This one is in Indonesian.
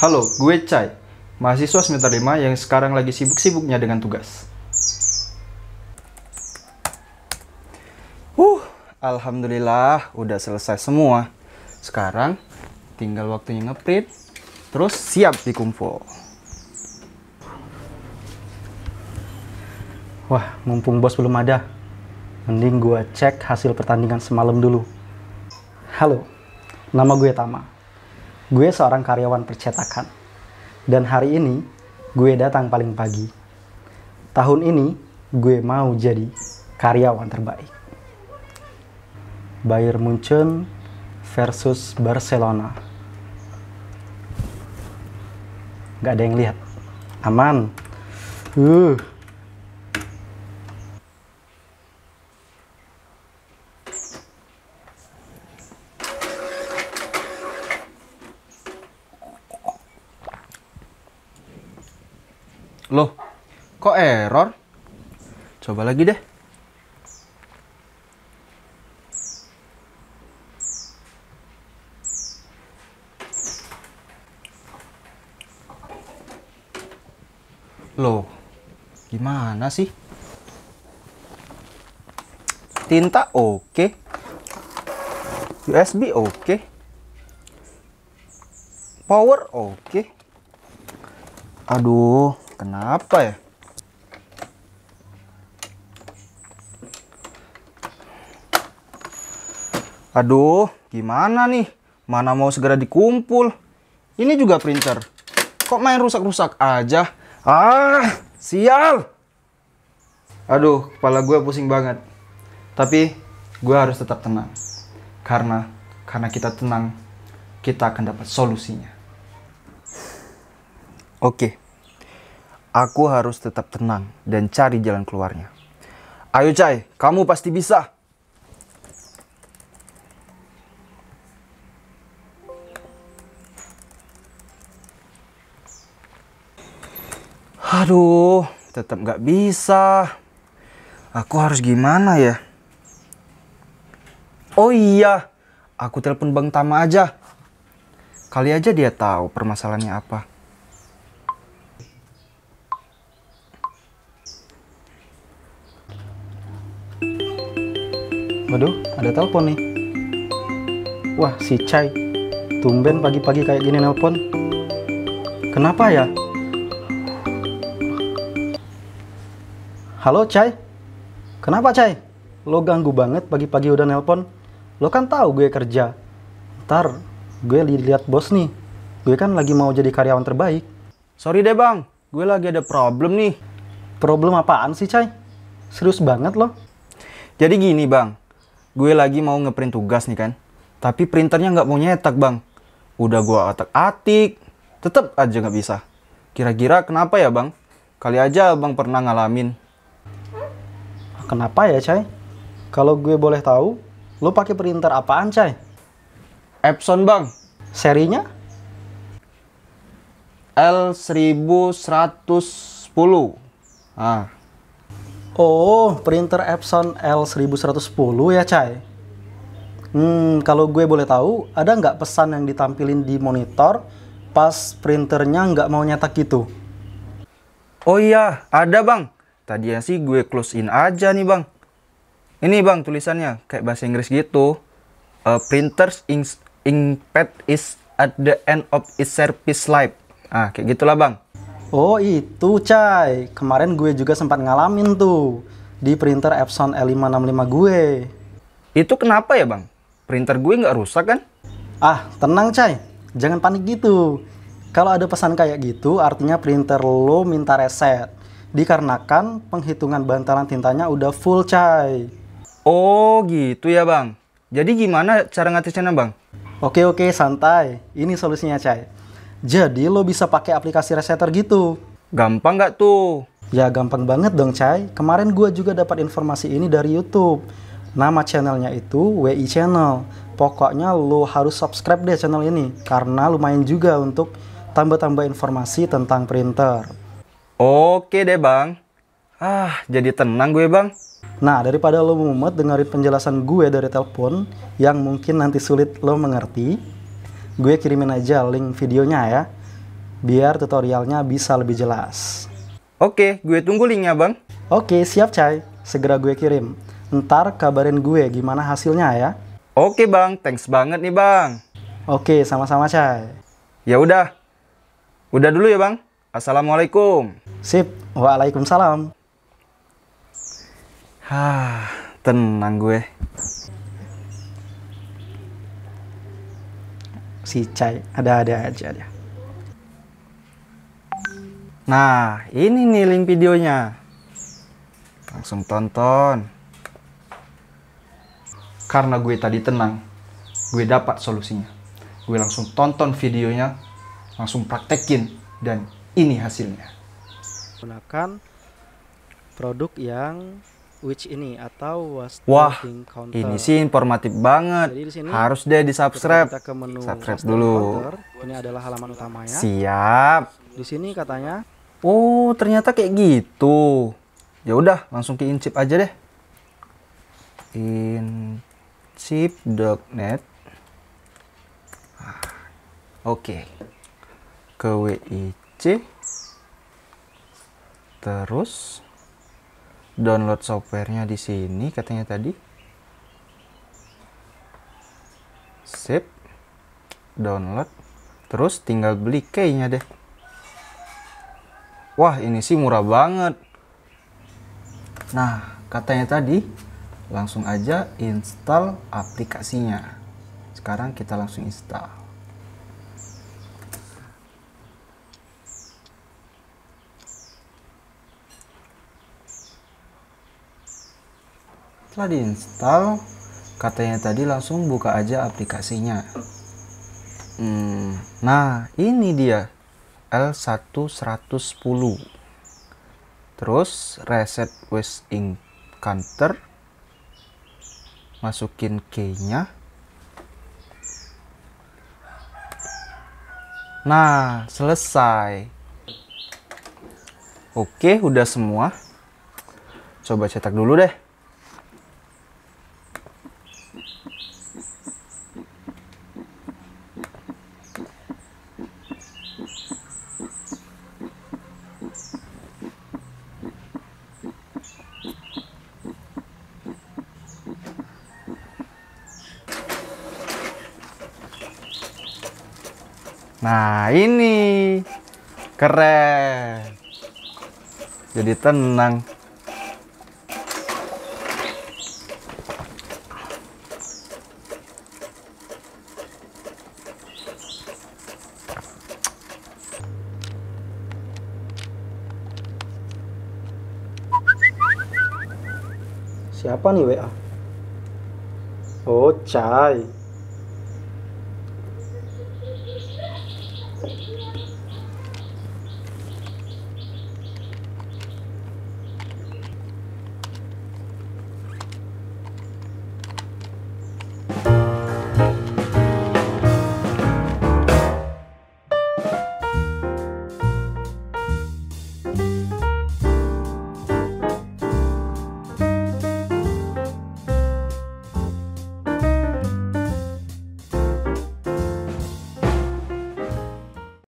Halo, gue Cai, mahasiswa semester 5 yang sekarang lagi sibuk-sibuknya dengan tugas. Uh, alhamdulillah udah selesai semua. Sekarang tinggal waktunya ngeprint, terus siap dikumpul. Wah, mumpung bos belum ada, mending gue cek hasil pertandingan semalam dulu. Halo, nama gue Tama Gue seorang karyawan percetakan. Dan hari ini, gue datang paling pagi. Tahun ini, gue mau jadi karyawan terbaik. Bayern Munchen versus Barcelona. Gak ada yang lihat. Aman. Uh. Loh, kok error? Coba lagi deh. Loh, gimana sih? Tinta oke. Okay. USB oke. Okay. Power oke. Okay. Aduh, Kenapa ya? Aduh, gimana nih? Mana mau segera dikumpul? Ini juga printer. Kok main rusak-rusak aja? Ah, sial! Aduh, kepala gue pusing banget. Tapi, gue harus tetap tenang. Karena, karena kita tenang, kita akan dapat solusinya. Oke. Okay. Aku harus tetap tenang dan cari jalan keluarnya. Ayo Cai, kamu pasti bisa. Aduh, tetap gak bisa. Aku harus gimana ya? Oh iya, aku telepon Bang Tama aja. Kali aja dia tahu permasalahannya apa. Waduh, ada telepon nih. Wah, si Chai. Tumben pagi-pagi kayak gini nelpon. Kenapa ya? Halo, Chai. Kenapa, Chai? Lo ganggu banget pagi-pagi udah nelpon. Lo kan tahu gue kerja. Ntar gue dilihat bos nih. Gue kan lagi mau jadi karyawan terbaik. Sorry deh, Bang. Gue lagi ada problem nih. Problem apaan sih, Chai? Serius banget loh. Jadi gini, Bang gue lagi mau ngeprint tugas nih kan. Tapi printernya nggak mau nyetak bang. Udah gue atak-atik, tetep aja nggak bisa. Kira-kira kenapa ya bang? Kali aja bang pernah ngalamin. Kenapa ya Cai? Kalau gue boleh tahu, lo pakai printer apaan Cai? Epson bang. Serinya? L1110. Ah, Oh, printer Epson L1110 ya, Cai? Hmm, kalau gue boleh tahu, ada nggak pesan yang ditampilin di monitor pas printernya nggak mau nyetak gitu? Oh iya, ada bang. Tadi sih gue close in aja nih bang. Ini bang tulisannya, kayak bahasa Inggris gitu. Uh, printers pad is at the end of its service life. Ah, kayak gitulah bang. Oh itu Cai, kemarin gue juga sempat ngalamin tuh di printer Epson e L565 gue. Itu kenapa ya bang? Printer gue nggak rusak kan? Ah tenang Cai, jangan panik gitu. Kalau ada pesan kayak gitu artinya printer lo minta reset. Dikarenakan penghitungan bantalan tintanya udah full Cai. Oh gitu ya bang. Jadi gimana cara ngetesinnya bang? Oke oke santai, ini solusinya Cai jadi lo bisa pakai aplikasi reseter gitu. Gampang nggak tuh? Ya gampang banget dong Cai. Kemarin gue juga dapat informasi ini dari YouTube. Nama channelnya itu WI Channel. Pokoknya lo harus subscribe deh channel ini. Karena lumayan juga untuk tambah-tambah informasi tentang printer. Oke deh bang. Ah, jadi tenang gue bang. Nah, daripada lo mumet dengerin penjelasan gue dari telepon yang mungkin nanti sulit lo mengerti, gue kirimin aja link videonya ya, biar tutorialnya bisa lebih jelas. Oke, gue tunggu linknya bang. Oke, siap Cai. Segera gue kirim. Ntar kabarin gue gimana hasilnya ya. Oke bang, thanks banget nih bang. Oke, sama-sama Cai. Ya udah. Udah dulu ya bang. Assalamualaikum. Sip, waalaikumsalam. Hah, tenang gue. si Cai ada-ada aja dia nah ini nih link videonya langsung tonton karena gue tadi tenang gue dapat solusinya gue langsung tonton videonya langsung praktekin dan ini hasilnya gunakan produk yang which ini atau was Wah, counter. ini sih informatif banget. Jadi di sini harus deh di-subscribe. Kita ke menu subscribe dulu. Counter. Ini adalah halaman utamanya. Siap. Di sini katanya Oh, ternyata kayak gitu. Ya udah, langsung ke Incip aja deh. Incip.net. Ah, oke. Okay. Ke WIC. Terus download softwarenya di sini katanya tadi sip download terus tinggal beli kayaknya deh wah ini sih murah banget nah katanya tadi langsung aja install aplikasinya sekarang kita langsung install Setelah diinstal, katanya tadi langsung buka aja aplikasinya. Hmm, nah, ini dia L1110. Terus reset with encounter. Masukin key-nya. Nah, selesai. Oke, udah semua. Coba cetak dulu deh. Nah, ini keren. Jadi tenang. Siapa nih WA? Oh, Cai.